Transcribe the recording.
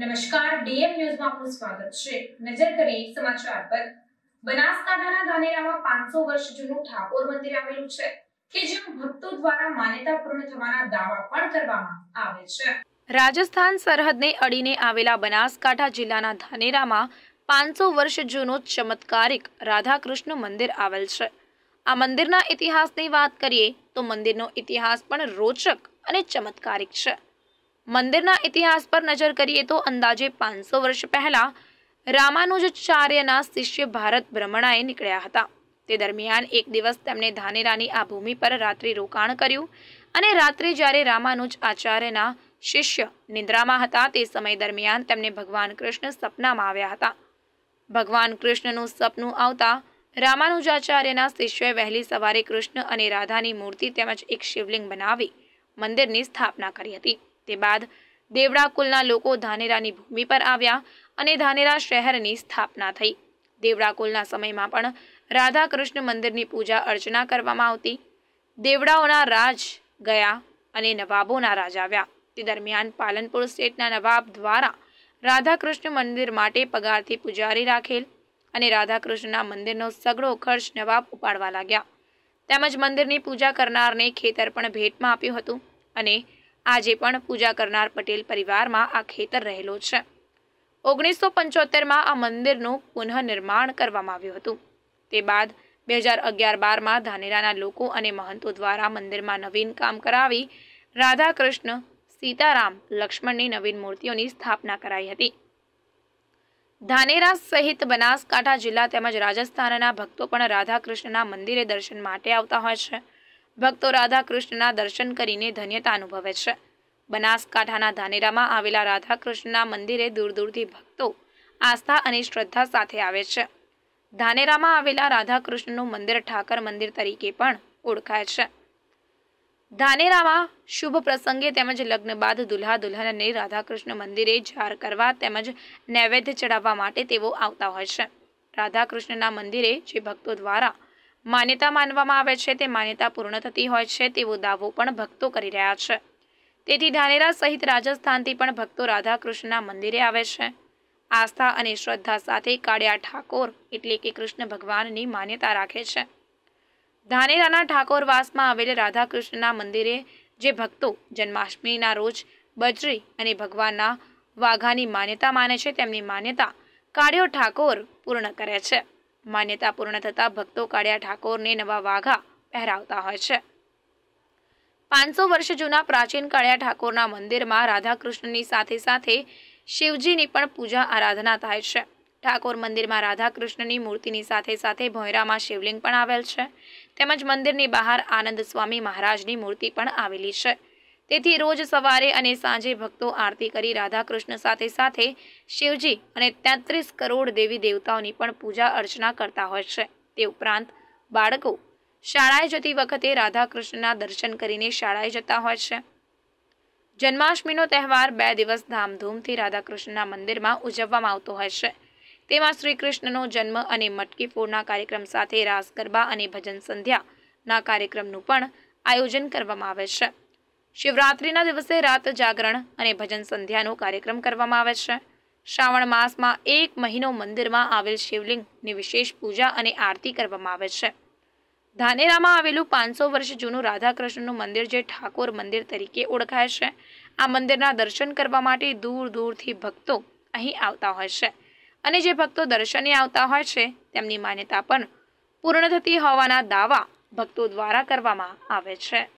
નમસ્કાર ડીએમ ન્યૂઝમાં આપનું સ્વાગત છે નજર કરીએ સમાચાર પર બનાસકાંઠાના ધાનેરામાં પાંચસો વર્ષ જૂનું ઠાકોર મંદિર આવેલું છે કે જ્યાં ભક્તો દ્વારા માન્યતા પૂર્ણ થવાના દાવા પણ કરવામાં આવે છે રાજસ્થાન સરહદને અડીને આવેલા બનાસકાંઠા જિલ્લાના ધાનેરામાં પાંચસો વર્ષ જૂનું ચમત્કારિક રાધાકૃષ્ણ મંદિર આવેલ છે આ મંદિરના ઇતિહાસની વાત કરીએ તો મંદિરનો ઇતિહાસ પણ રોચક અને ચમત્કારિક છે મંદિરના ઇતિહાસ પર નજર કરીએ તો અંદાજે પાંચસો વર્ષ પહેલાં રામાનુજાચાર્યના શિષ્ય ભારત ભ્રમણાએ નીકળ્યા હતા તે દરમિયાન એક દિવસ તેમણે ધાનેરાની આ ભૂમિ પર રાત્રિ રોકાણ કર્યું અને રાત્રે જ્યારે રામાનુજ આચાર્યના શિષ્ય નિંદ્રામાં હતા તે સમય દરમિયાન તેમને ભગવાન કૃષ્ણ સપનામાં આવ્યા હતા ભગવાન કૃષ્ણનું સપનું આવતા રામાનુજાચાર્યના શિષ્યએ વહેલી સવારે કૃષ્ણ અને રાધાની મૂર્તિ તેમજ એક શિવલિંગ બનાવી મંદિરની સ્થાપના કરી હતી તે બાદ દેવડા કુલના લોકો ધાનેરાની ભૂમિ પર આવ્યા અને ધાનેરા શહેરની સ્થાપના થઈ દેવડા કુલના સમયમાં પણ રાધા કૃષ્ણ મંદિરની પૂજા અર્ચના કરવામાં આવતી દેવડાઓના રાજ ગયા અને નવાબોના રાજ આવ્યા તે દરમિયાન પાલનપુર સ્ટેટના નવાબ દ્વારા રાધાકૃષ્ણ મંદિર માટે પગારથી પૂજારી રાખેલ અને રાધાકૃષ્ણના મંદિરનો સગળો ખર્ચ નવાબ ઉપાડવા લાગ્યા તેમજ મંદિરની પૂજા કરનારને ખેતર પણ ભેટમાં આપ્યું હતું અને આજે પણ પૂજા કરનાર પટેલ પરિવારમાં આ ખેતર રહેલો છે ઓગણીસો પંચોતેરમાં આ મંદિરનું પુનઃનિર્માણ કરવામાં આવ્યું હતું તે બાદ બે હજાર અગિયાર બારમાં ધાનેરાના લોકો અને મહંતો દ્વારા મંદિરમાં નવીન કામ કરાવી રાધાકૃષ્ણ સીતારામ લક્ષ્મણની નવીન મૂર્તિઓની સ્થાપના કરાઈ હતી ધાનેરા સહિત બનાસકાંઠા જિલ્લા તેમજ રાજસ્થાનના ભક્તો પણ રાધાકૃષ્ણના મંદિરે દર્શન માટે આવતા હોય છે ભક્તો રાધાકૃષ્ણના દર્શન કરીને ધન્યતા અનુભવે છે બનાસકાંઠાના ધાનેરામાં આવેલા રાધાકૃષ્ણના મંદિરે દૂર દૂરથી ભક્તો આસ્થા અને શ્રદ્ધા સાથે આવે છે ધાનેરામાં આવેલા રાધાકૃષ્ણનું મંદિર ઠાકર મંદિર તરીકે પણ ઓળખાય છે ધાનેરામાં શુભ પ્રસંગે તેમજ લગ્ન બાદ દુલ્હા દુલ્હનને રાધાકૃષ્ણ મંદિરે જાર કરવા તેમજ નૈવેદ્ય ચડાવવા માટે તેઓ આવતા હોય છે રાધાકૃષ્ણના મંદિરે જે ભક્તો દ્વારા માન્યતા માનવામાં આવે છે તે માન્યતા પૂર્ણ થતી હોય છે તેવો દાવો પણ ભક્તો કરી રહ્યા છે તેથી ધાનેરા સહિત રાજસ્થાનથી પણ ભક્તો રાધાકૃષ્ણના મંદિરે આવે છે આસ્થા અને શ્રદ્ધા સાથે કાળિયા ઠાકોર એટલે કે કૃષ્ણ ભગવાનની માન્યતા રાખે છે ધાનેરાના ઠાકોરવાસમાં આવેલ રાધાકૃષ્ણના મંદિરે જે ભક્તો જન્માષ્ટમીના રોજ બજરી અને ભગવાનના વાઘાની માન્યતા માને છે તેમની માન્યતા કાળિયો ઠાકોર પૂર્ણ કરે છે માન્યતા પૂર્ણ થતાં ભક્તો કાળિયા ઠાકોરને નવા વાઘા પહેરાવતા હોય છે પાંચસો વર્ષ જૂના પ્રાચીન કાળિયા ઠાકોરના મંદિરમાં રાધાકૃષ્ણની સાથે સાથે શિવજીની પણ પૂજા આરાધના થાય છે ઠાકોર મંદિરમાં રાધાકૃષ્ણની મૂર્તિની સાથે સાથે ભોયરામાં શિવલિંગ પણ આવેલ છે તેમજ મંદિરની બહાર આનંદ સ્વામી મહારાજની મૂર્તિ પણ આવેલી છે તેથી રોજ સવારે અને સાંજે ભક્તો આરતી કરી રાધાકૃષ્ણ સાથે સાથે શિવજી અને તેત્રીસ કરોડ દેવી દેવતાઓની પણ પૂજા અર્ચના કરતા હોય છે તે ઉપરાંત બાળકો શાળાએ જતી વખતે રાધાકૃષ્ણના દર્શન કરીને શાળાએ જતા હોય છે જન્માષ્ટમીનો તહેવાર બે દિવસ ધામધૂમથી રાધાકૃષ્ણના મંદિરમાં ઉજવવામાં આવતો હોય છે તેમાં શ્રી કૃષ્ણનો જન્મ અને મટકી ફોડના કાર્યક્રમ સાથે રાસ ગરબા અને ભજન સંધ્યાના કાર્યક્રમનું પણ આયોજન કરવામાં આવે છે શિવરાત્રિના દિવસે રાત જાગરણ અને ભજન સંધ્યાનો કાર્યક્રમ કરવામાં આવે છે શ્રાવણ માસમાં એક મહિનો મંદિરમાં આવેલ શિવલિંગની વિશેષ પૂજા અને આરતી કરવામાં આવે છે ધાનેરામાં આવેલું પાંચસો વર્ષ જૂનું રાધાકૃષ્ણનું મંદિર જે ઠાકોર મંદિર તરીકે ઓળખાય છે આ મંદિરના દર્શન કરવા માટે દૂર દૂરથી ભક્તો અહીં આવતા હોય છે અને જે ભક્તો દર્શને આવતા હોય છે તેમની માન્યતા પણ પૂર્ણ થતી હોવાના દાવા ભક્તો દ્વારા કરવામાં આવે છે